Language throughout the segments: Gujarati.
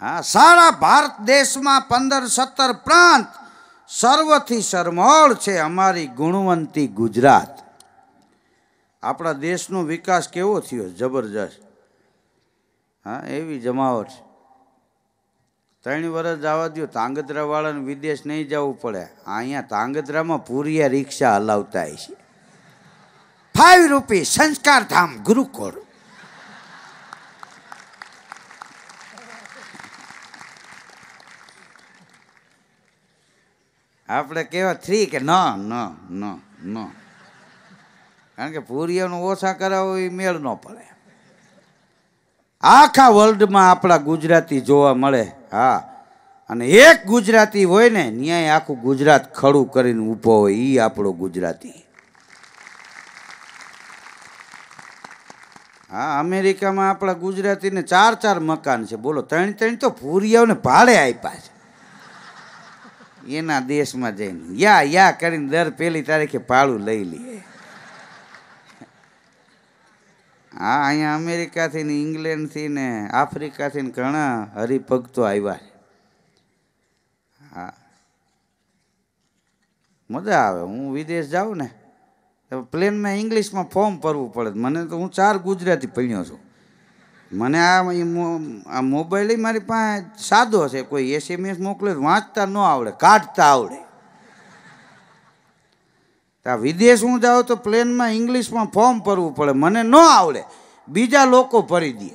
હા સારા ભારત દેશમાં પંદર સત્તર પ્રાંત સર્વથી સરમોળ છે અમારી ગુણવંતી ગુજરાત આપણા દેશનો વિકાસ કેવો થયો જબરજસ્ત હા એવી જમાવટ છે ત્રણ વર્ષ જવા દો તાંગધ્રાવાળાને વિદેશ નહીં જવું પડે અહીંયા તાંગધ્રામાં પૂરિયા રિક્ષા હલાવતા છે ફાઈવ રૂપી સંસ્કારધામ ગુરુકુળ આપણે કહેવા થ્રી કે ન ન ન ન કારણ કે પૂર્યનું ઓછા કરાવો એ મેળ ન પડે આખા વર્લ્ડમાં આપણા ગુજરાતી જોવા મળે હા અને એક ગુજરાતી હોય ને ન્યાય આખું ગુજરાત ખડું કરીને ઊભો હોય એ આપણો ગુજરાતી હા અમેરિકામાં આપણા ગુજરાતીને ચાર ચાર મકાન છે બોલો ત્રણ ત્રણ તો ભૂરિયાઓને ભાડે આપ્યા છે એના દેશમાં જઈને યા યા કરીને દર પહેલી તારીખે પાળું લઈ લે હા અહીંયા અમેરિકાથી ને ઇંગ્લેન્ડથી ને આફ્રિકાથી ને ઘણા હરિભક્તો આવ્યા હા મજા આવે હું વિદેશ જાઉં ને પ્લેનમાં ઇંગ્લિશમાં ફોર્મ ભરવું પડે મને તો હું ચાર ગુજરાતી ભણ્યો છું મને આ મોબાઈલ મારી પાસે સાદો છે કોઈ એસએમએસ મોકલે વાંચતા ન આવડે કાઢતા આવડે આ વિદેશ હું જાઉં તો પ્લેનમાં ઇંગ્લિશમાં ફોર્મ ભરવું પડે મને ન આવડે બીજા લોકો ભરી દે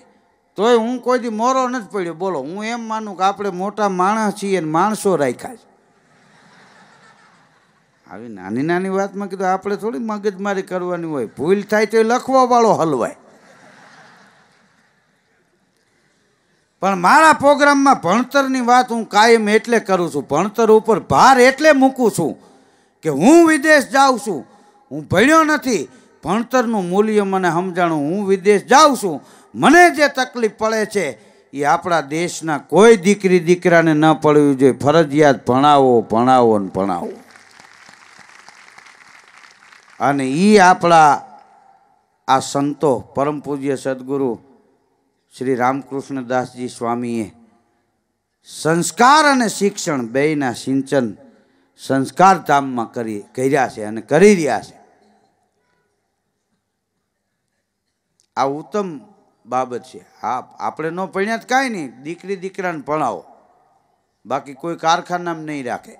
તોય હું કોઈ દી મોરો નથી પડ્યો બોલો હું એમ માનું કે આપણે મોટા માણસ છીએ અને માણસો રાખ્યા છે આવી નાની નાની વાતમાં કીધું આપણે થોડી મગજમારી કરવાની હોય ભૂલ થાય તો લખવા વાળો હલવાય પણ મારા પ્રોગ્રામમાં ભણતરની વાત હું કાયમ એટલે કરું છું ભણતર ઉપર ભાર એટલે મૂકું છું કે હું વિદેશ જાઉં છું હું ભણ્યો નથી ભણતરનું મૂલ્ય મને સમજાણું હું વિદેશ જાઉં છું મને જે તકલીફ પડે છે એ આપણા દેશના કોઈ દીકરી દીકરાને ન પડવી જોઈએ ફરજિયાત ભણાવો ભણાવો ને ભણાવો અને એ આપણા આ સંતો પરમ પૂજ્ય સદગુરુ શ્રી રામકૃષ્ણદાસજી સ્વામીએ સંસ્કાર અને શિક્ષણ બેયના સિંચન સંસ્કાર ધામમાં કરી કર્યા છે અને કરી રહ્યા છે આ ઉત્તમ બાબત છે હા આપણે ન ભણ્યા જ કાંઈ નહીં દીકરી દીકરાને ભણાવો બાકી કોઈ કારખાનામાં નહીં રાખે